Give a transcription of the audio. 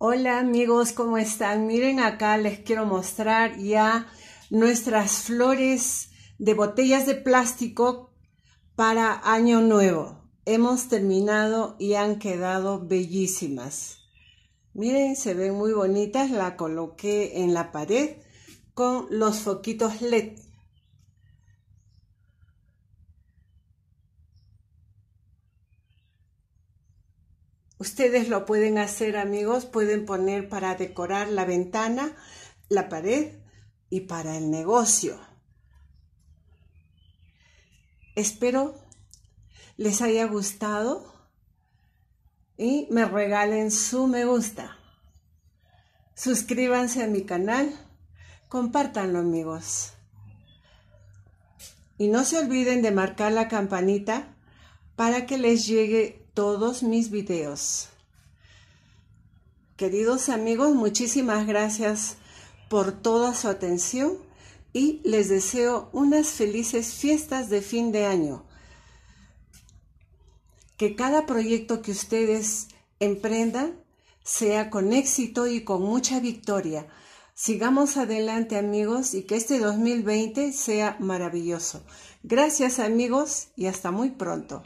Hola amigos, ¿cómo están? Miren acá les quiero mostrar ya nuestras flores de botellas de plástico para año nuevo. Hemos terminado y han quedado bellísimas. Miren, se ven muy bonitas, la coloqué en la pared con los foquitos LED. Ustedes lo pueden hacer amigos, pueden poner para decorar la ventana, la pared y para el negocio. Espero les haya gustado y me regalen su me gusta. Suscríbanse a mi canal, compártanlo amigos. Y no se olviden de marcar la campanita para que les llegue todos mis videos. Queridos amigos, muchísimas gracias por toda su atención y les deseo unas felices fiestas de fin de año. Que cada proyecto que ustedes emprendan sea con éxito y con mucha victoria. Sigamos adelante amigos y que este 2020 sea maravilloso. Gracias amigos y hasta muy pronto.